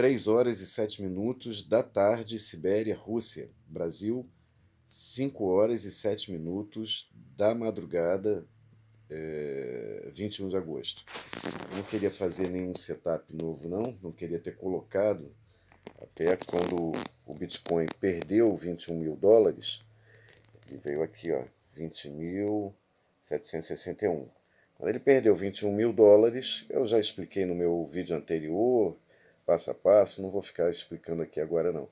3 horas e 7 minutos da tarde, Sibéria, Rússia. Brasil, 5 horas e 7 minutos da madrugada, é, eh, 21 de agosto. Não queria fazer nenhum setup novo, não. Não queria ter colocado, até quando o Bitcoin perdeu 21 mil dólares, ele veio aqui, ó, 20.761. Quando ele perdeu 21 mil dólares, eu já expliquei no meu vídeo anterior, passo a passo, não vou ficar explicando aqui agora não.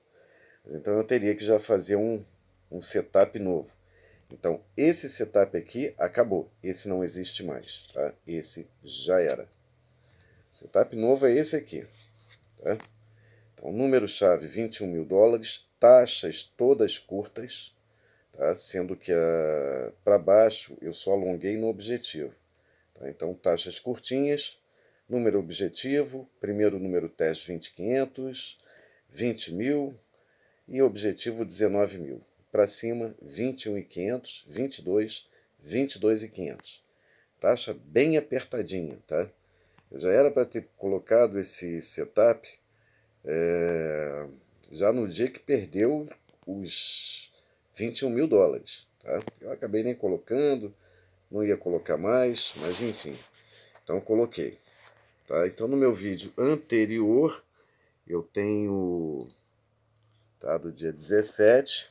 Mas, então eu teria que já fazer um, um setup novo. Então esse setup aqui acabou, esse não existe mais, tá? Esse já era. Setup novo é esse aqui, tá? Então número-chave 21 mil dólares, taxas todas curtas, tá? sendo que ah, para baixo eu só alonguei no objetivo. Tá? Então taxas curtinhas, número objetivo, primeiro número teste 20500, 20 mil e objetivo 19 mil. Para cima, 21,500, 22, 22,500. Taxa bem apertadinha, tá? Eu já era para ter colocado esse setup é, já no dia que perdeu os 21 mil dólares. Tá? Eu acabei nem colocando, não ia colocar mais, mas enfim. Então coloquei. Tá? Então no meu vídeo anterior eu tenho tá, do dia 17,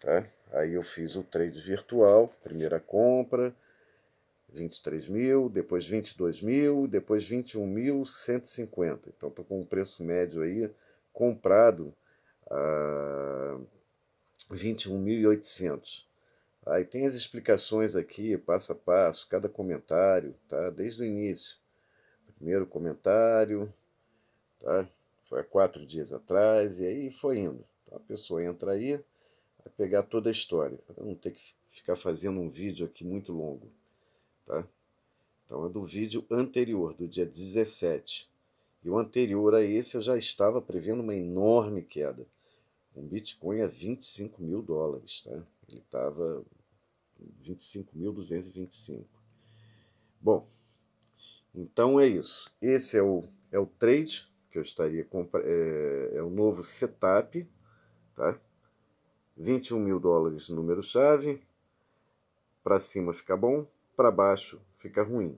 tá? aí eu fiz o trade virtual, primeira compra, 23 mil, depois 22 mil, depois 21.150. mil Então estou com um preço médio aí comprado a 21.800. Aí tem as explicações aqui, passo a passo, cada comentário, tá? Desde o início. Primeiro comentário, tá? Foi há quatro dias atrás, e aí foi indo. Então a pessoa entra aí, vai pegar toda a história, para não ter que ficar fazendo um vídeo aqui muito longo, tá? Então é do vídeo anterior, do dia 17. E o anterior a esse eu já estava prevendo uma enorme queda. Um Bitcoin a 25 mil dólares, tá? Ele estava 25.225. Bom, então é isso. Esse é o, é o trade que eu estaria comprando. É, é o novo setup. Tá? 21 mil dólares número-chave. Para cima fica bom, para baixo fica ruim.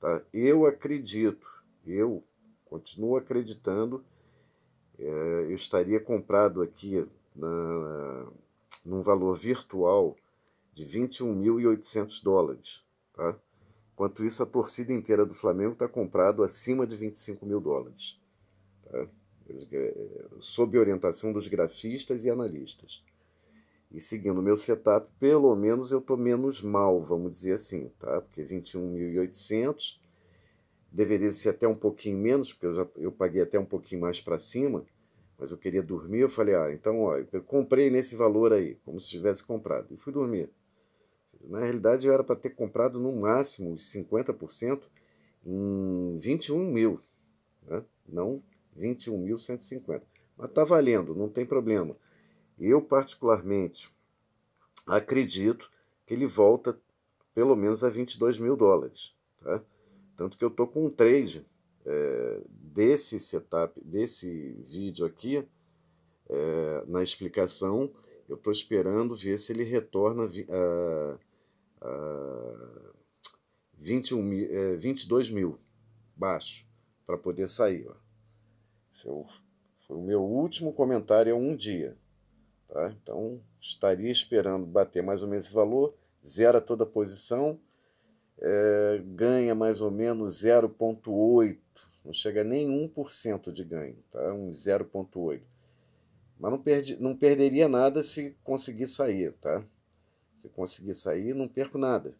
Tá? Eu acredito, eu continuo acreditando. É, eu estaria comprado aqui na, num valor virtual de 21.800 dólares. Tá? Enquanto isso, a torcida inteira do Flamengo está comprado acima de 25 mil dólares, tá? sob orientação dos grafistas e analistas. E seguindo o meu setup, pelo menos eu estou menos mal, vamos dizer assim, tá? porque 21.800 deveria ser até um pouquinho menos, porque eu, já, eu paguei até um pouquinho mais para cima, mas eu queria dormir, eu falei, ah, então, ó, eu comprei nesse valor aí, como se tivesse comprado, e fui dormir. Na realidade, eu era para ter comprado no máximo 50% em 21 mil, né? não 21.150. Mas está valendo, não tem problema. Eu, particularmente, acredito que ele volta pelo menos a 22 mil dólares. Tá? Tanto que eu estou com um trade é, desse setup, desse vídeo aqui, é, na explicação, eu estou esperando ver se ele retorna a 21, uh, 22 mil baixo para poder sair. Ó. Esse é o, foi o meu último comentário há um dia. Tá? Então, estaria esperando bater mais ou menos esse valor, zera toda a posição, é, ganha mais ou menos 0,8%, não chega nem 1% de ganho, tá? um 0,8%. Mas não, perdi, não perderia nada se conseguir sair, tá? se conseguir sair, não perco nada.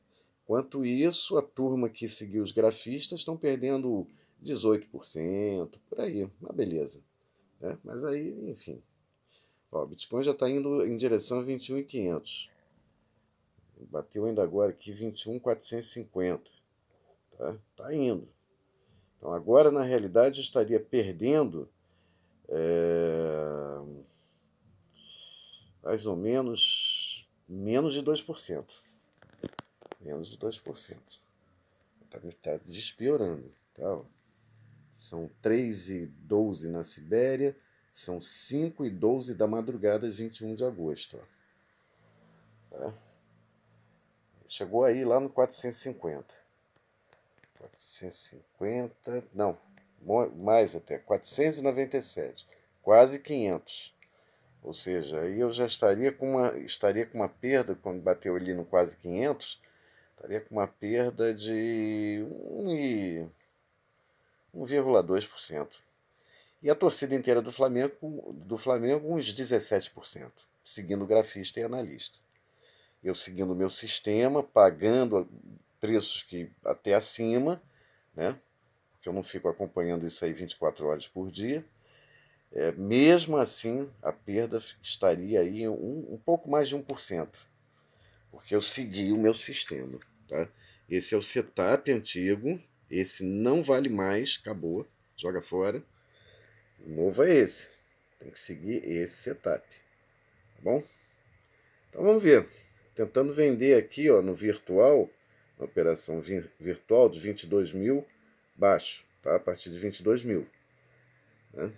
Quanto isso, a turma que seguiu os grafistas estão perdendo 18%, por aí, uma beleza. Né? Mas aí, enfim. Ó, o Bitcoin já está indo em direção a 21,500. Bateu ainda agora aqui 21,450. Tá? tá indo. Então agora, na realidade, estaria perdendo é, mais ou menos menos de 2%. Menos de 2%. Está tá despiorando. Tá? São 3 e 12 na Sibéria, são 5 e 12 da madrugada, 21 de agosto. Tá? Chegou aí lá no 450. 450, não, mais até, 497, quase 500. Ou seja, aí eu já estaria com uma, estaria com uma perda, quando bateu ali no quase 500, estaria com uma perda de 1,2%. E a torcida inteira do Flamengo, do Flamengo uns 17%, seguindo o grafista e analista. Eu seguindo o meu sistema, pagando preços que até acima, né? Porque eu não fico acompanhando isso aí 24 horas por dia. É, mesmo assim, a perda estaria aí um, um pouco mais de 1%, porque eu segui o meu sistema. Tá? Esse é o setup antigo, esse não vale mais, acabou, joga fora. O novo é esse, tem que seguir esse setup, tá bom? Então vamos ver, tentando vender aqui ó, no virtual, na operação vir virtual de 22 mil, baixo, tá? a partir de 22 mil. Né?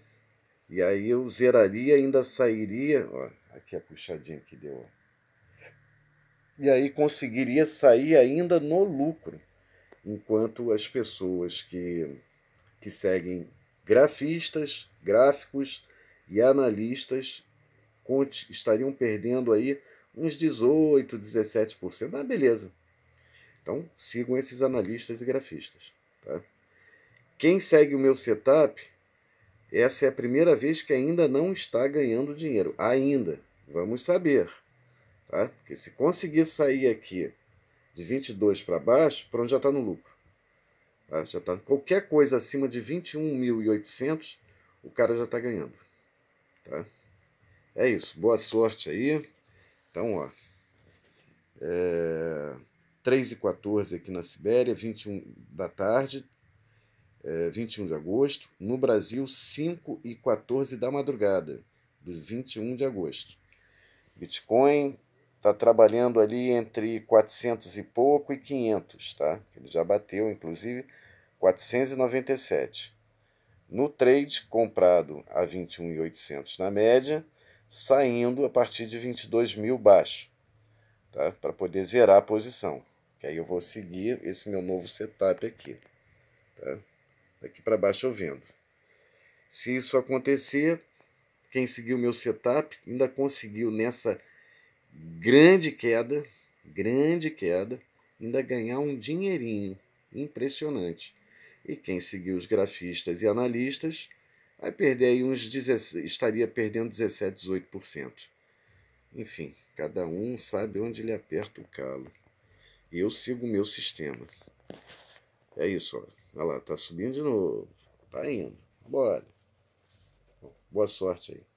E aí eu zeraria, ainda sairia. Ó, aqui a puxadinha que deu. Ó. E aí conseguiria sair ainda no lucro, enquanto as pessoas que, que seguem grafistas, gráficos e analistas estariam perdendo aí uns 18, 17%. Ah, beleza. Então sigam esses analistas e grafistas. Tá? Quem segue o meu setup essa é a primeira vez que ainda não está ganhando dinheiro. Ainda. Vamos saber. Tá? Porque se conseguir sair aqui de 22 para baixo, pronto, já está no lucro. Tá? Já tá, qualquer coisa acima de 21.800, o cara já está ganhando. Tá? É isso. Boa sorte aí. Então, ó. É... 3 e 14 aqui na Sibéria, 21 da tarde é, 21 de agosto, no Brasil, 5 e 14 da madrugada, do 21 de agosto. Bitcoin está trabalhando ali entre 400 e pouco e 500, tá? Ele já bateu, inclusive, 497. No trade, comprado a 21.800 na média, saindo a partir de 22 mil baixo, tá? Para poder zerar a posição. Que aí eu vou seguir esse meu novo setup aqui, tá? daqui para baixo eu vendo. Se isso acontecer, quem seguiu meu setup ainda conseguiu nessa grande queda, grande queda, ainda ganhar um dinheirinho impressionante. E quem seguiu os grafistas e analistas vai perder aí uns 16, estaria perdendo 17, 18%. Enfim, cada um sabe onde ele aperta o calo. Eu sigo o meu sistema. É isso, olha. Olha lá, tá subindo de novo. Tá indo. Bora. Boa sorte aí.